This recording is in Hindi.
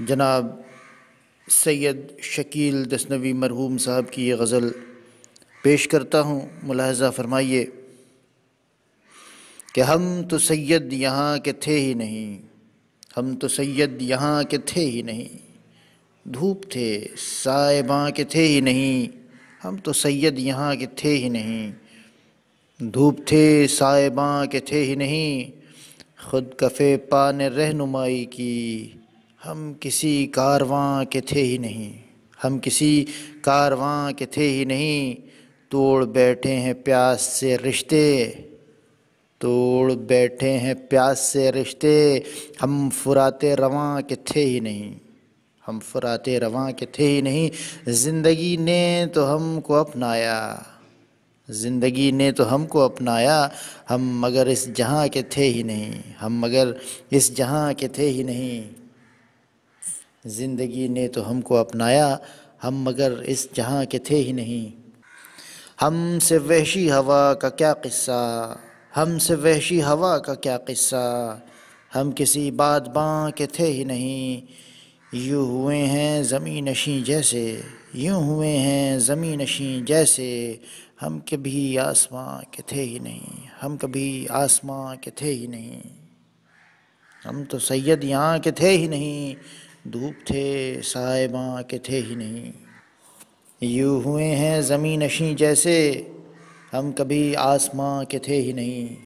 जनाब सैयद शकील दसनवी मरहूम साहब की ये गज़ल पेश करता हूँ मुलाहजा फरमाइए कि हम तो सैयद यहाँ के थे ही नहीं हम तो सैयद यहाँ के थे ही नहीं धूप थे साहिबाँ के थे ही नहीं हम तो सैयद यहाँ के थे ही नहीं धूप थे साहिबाँ के थे ही नहीं खुद कफ़े पा ने रहनुमाई की हम किसी कारवां के थे ही नहीं हम किसी कारवां के थे ही नहीं तोड़ बैठे हैं प्यास से रिश्ते तोड़ बैठे हैं प्यास से रिश्ते हम फुराते रवां के थे ही नहीं हम फुराते रवां के थे ही नहीं ज़िंदगी ने तो हमको अपनाया ज़िंदगी ने तो हमको अपनाया हम मगर इस जहाँ के थे ही नहीं हम मगर इस जहाँ के थे ही नहीं ज़िंदगी ने तो हमको अपनाया हम मगर इस जहाँ के थे ही नहीं हम से वहशी हवा का क्या क़स्सा हम से वहशी हवा का क्या क़स्सा हम किसी बात बाँ के थे ही नहीं यूँ हुए हैं ज़मीन नशी जैसे यूँ हुए हैं ज़मीन नशी जैसे हम कभी आसमां के थे ही नहीं हम कभी आसमां के थे ही नहीं हम तो सैयद यहाँ के थे ही नहीं धूप थे साहिबां के थे ही नहीं यूँ हुए हैं ज़मीन नशी जैसे हम कभी आसमां के थे ही नहीं